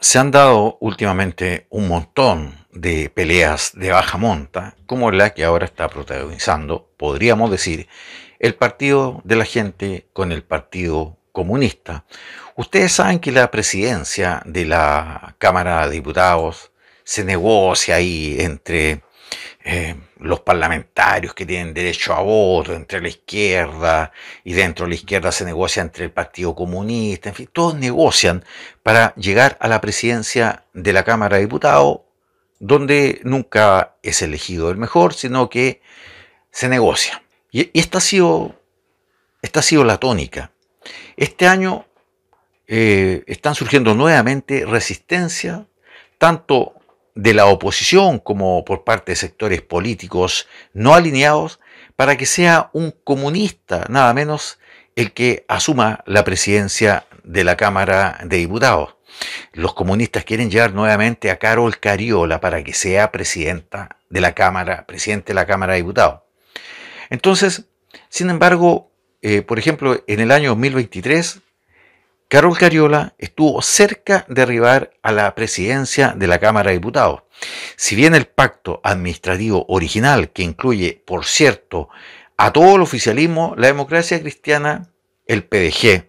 se han dado últimamente un montón de peleas de baja monta, como la que ahora está protagonizando, podríamos decir, el Partido de la Gente con el Partido Comunista. Ustedes saben que la presidencia de la Cámara de Diputados se negocia ahí entre eh, los parlamentarios que tienen derecho a voto entre la izquierda y dentro de la izquierda se negocia entre el Partido Comunista, en fin, todos negocian para llegar a la presidencia de la Cámara de Diputados, donde nunca es elegido el mejor, sino que se negocia. Y, esta, ha sido, esta ha sido la tónica. Este año eh, están surgiendo nuevamente resistencias, tanto de la oposición como por parte de sectores políticos no alineados para que sea un comunista, nada menos, el que asuma la presidencia de la Cámara de Diputados. Los comunistas quieren llevar nuevamente a Carol Cariola para que sea presidenta de la Cámara, presidente de la Cámara de Diputados. Entonces, sin embargo, eh, por ejemplo, en el año 2023 Carol Cariola estuvo cerca de arribar a la presidencia de la Cámara de Diputados. Si bien el pacto administrativo original, que incluye, por cierto, a todo el oficialismo, la democracia cristiana, el PDG,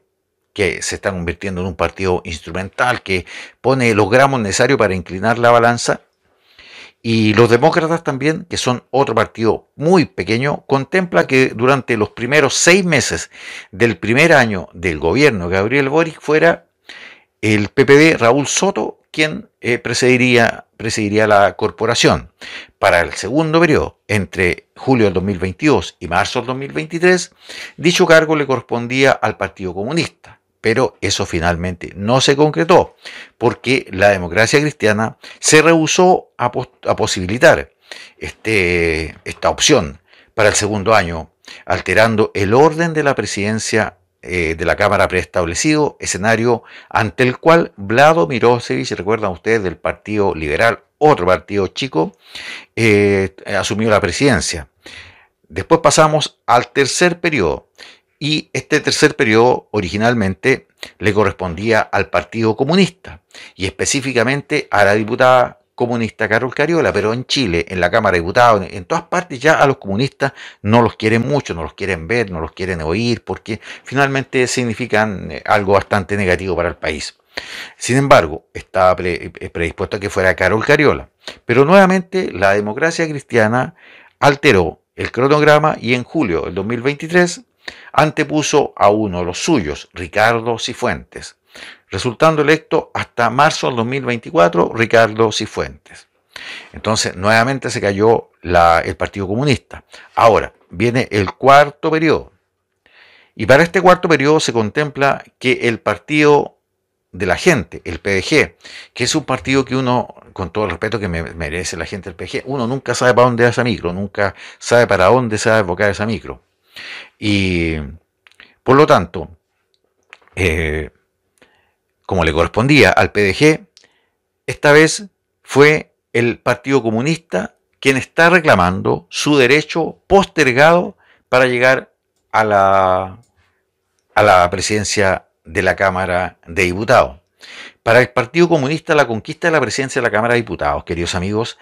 que se está convirtiendo en un partido instrumental que pone los gramos necesarios para inclinar la balanza, y los demócratas también, que son otro partido muy pequeño, contempla que durante los primeros seis meses del primer año del gobierno de Gabriel Boric fuera el PPD Raúl Soto quien eh, presidiría la corporación. Para el segundo periodo, entre julio del 2022 y marzo del 2023, dicho cargo le correspondía al Partido Comunista pero eso finalmente no se concretó, porque la democracia cristiana se rehusó a, posibilitar este, esta opción para el segundo año, alterando el orden de la presidencia eh, de la Cámara preestablecido, escenario ante el cual Vlado si recuerdan ustedes, del Partido Liberal, otro partido chico, eh, asumió la presidencia. Después pasamos al tercer periodo y este tercer periodo originalmente le correspondía al Partido Comunista y específicamente a la diputada comunista Carol Cariola, pero en Chile, en la Cámara de Diputados, en todas partes ya a los comunistas no los quieren mucho, no los quieren ver, no los quieren oír, porque finalmente significan eh, algo bastante negativo para el país. Sin embargo, estaba eh, predispuesto a que fuera Carol Cariola, pero nuevamente la democracia cristiana alteró el cronograma y en julio del 2023 Antepuso a uno de los suyos, Ricardo Cifuentes, resultando electo hasta marzo del 2024 Ricardo Cifuentes. Entonces, nuevamente se cayó el Partido Comunista. Ahora, viene el cuarto periodo. Y para este cuarto periodo se contempla que el partido de la gente, el PDG, que es un partido que uno, con todo el respeto que merece la gente del PDG, uno nunca sabe para dónde va esa micro, nunca sabe para dónde se va a evocar esa micro. Y por lo tanto, eh, como le correspondía al PDG, esta vez fue el Partido Comunista quien está reclamando su derecho postergado para llegar a la, a la presidencia de la Cámara de Diputados. Para el Partido Comunista, la conquista de la presidencia de la Cámara de Diputados, queridos amigos,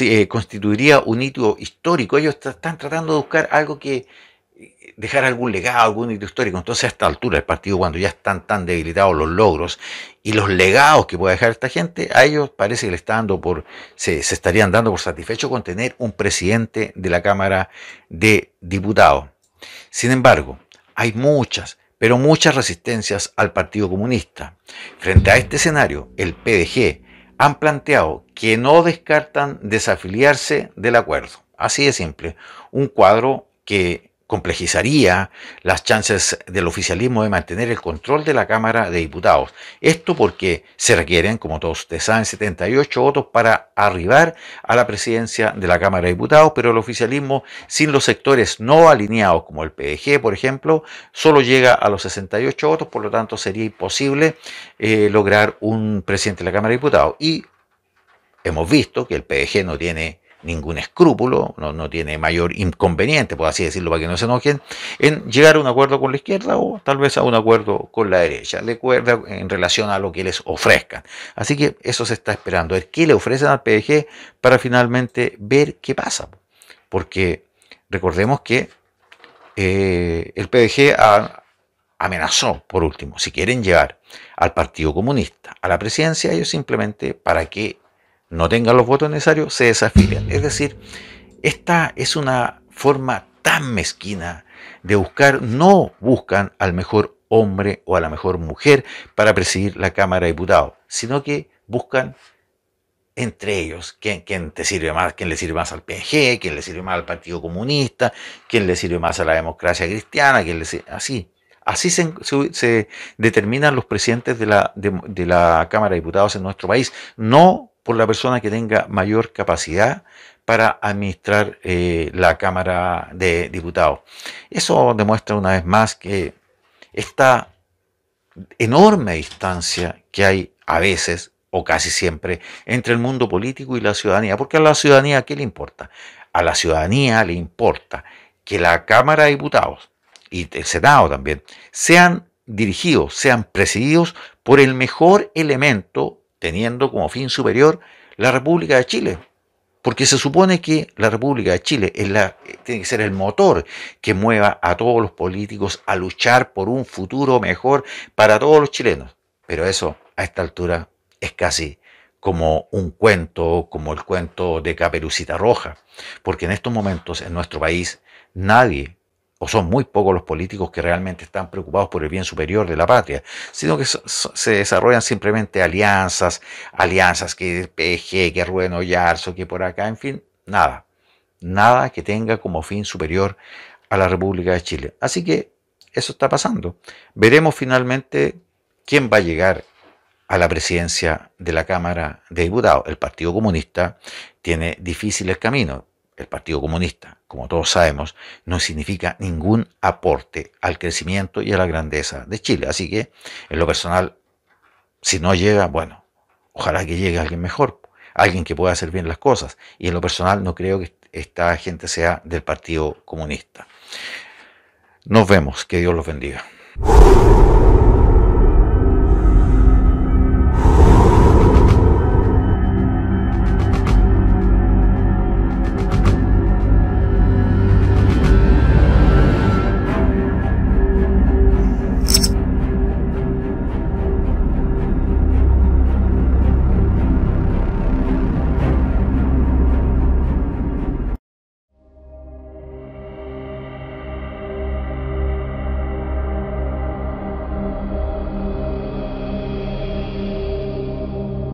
eh, constituiría un hito histórico. Ellos están tratando de buscar algo que, dejar algún legado, algún hito histórico. Entonces, a esta altura el partido, cuando ya están tan debilitados los logros y los legados que puede dejar esta gente, a ellos parece que le dando por, se, se estarían dando por satisfecho con tener un presidente de la Cámara de Diputados. Sin embargo, hay muchas, pero muchas resistencias al Partido Comunista. Frente a este escenario, el PDG han planteado que no descartan desafiliarse del acuerdo. Así de simple. Un cuadro que complejizaría las chances del oficialismo de mantener el control de la Cámara de Diputados. Esto porque se requieren, como todos ustedes saben, 78 votos para arribar a la presidencia de la Cámara de Diputados, pero el oficialismo sin los sectores no alineados, como el PDG, por ejemplo, solo llega a los 68 votos, por lo tanto sería imposible eh, lograr un presidente de la Cámara de Diputados. Y hemos visto que el PDG no tiene ningún escrúpulo, no, no, tiene mayor inconveniente, por así decirlo, para que no se enojen, en llegar a un acuerdo con la izquierda o tal vez a un acuerdo con la derecha, de en relación a lo que les ofrezcan. Así que eso se está esperando, es qué le ofrecen al PDG para finalmente ver qué pasa. Porque recordemos que eh, el PDG amenazó, por último, si quieren llegar al Partido Comunista a la presidencia, ellos simplemente para que no tengan los votos necesarios, se desafían. Es decir, esta es una forma tan mezquina de buscar, no buscan al mejor hombre o a la mejor mujer para presidir la Cámara de Diputados, sino que buscan entre ellos, ¿quién, te sirve más, quién le sirve más al PNG, quién le sirve más al Partido Comunista, quién le sirve más a la democracia cristiana, quién le así. Así se, determinan los presidentes de la, de la Cámara de Diputados en nuestro país, no por la persona que tenga mayor capacidad para administrar eh, la Cámara de Diputados. Eso demuestra una vez más que esta enorme distancia que hay a veces o casi siempre entre el mundo político y la ciudadanía, porque a la ciudadanía ¿qué le importa? A la ciudadanía le importa que la Cámara de Diputados y el Senado también sean dirigidos, sean presididos por el mejor elemento teniendo como fin superior la República de Chile. Porque se supone que la República de Chile es la, tiene que ser el motor que mueva a todos los políticos a luchar por un futuro mejor para todos los chilenos. Pero eso, a esta altura, es casi como un cuento, como el cuento de Caperucita Roja. Porque en estos momentos en nuestro país nadie o son muy pocos los políticos que realmente están preocupados por el bien superior de la patria, sino que se desarrollan simplemente alianzas, alianzas que PG, que Rueno Yarzo, que por acá, en fin, nada, nada que tenga como fin superior a la República de Chile. Así que eso está pasando. Veremos finalmente quién va a llegar a la presidencia de la Cámara de Diputados. El Partido Comunista tiene difíciles caminos el Partido Comunista, como todos sabemos, no significa ningún aporte al crecimiento y a la grandeza de Chile. Así que, en lo personal, si no llega, bueno, ojalá que llegue alguien mejor, alguien que pueda hacer bien las cosas. Y en lo personal, no creo que esta gente sea del Partido Comunista. Nos vemos, que Dios los bendiga.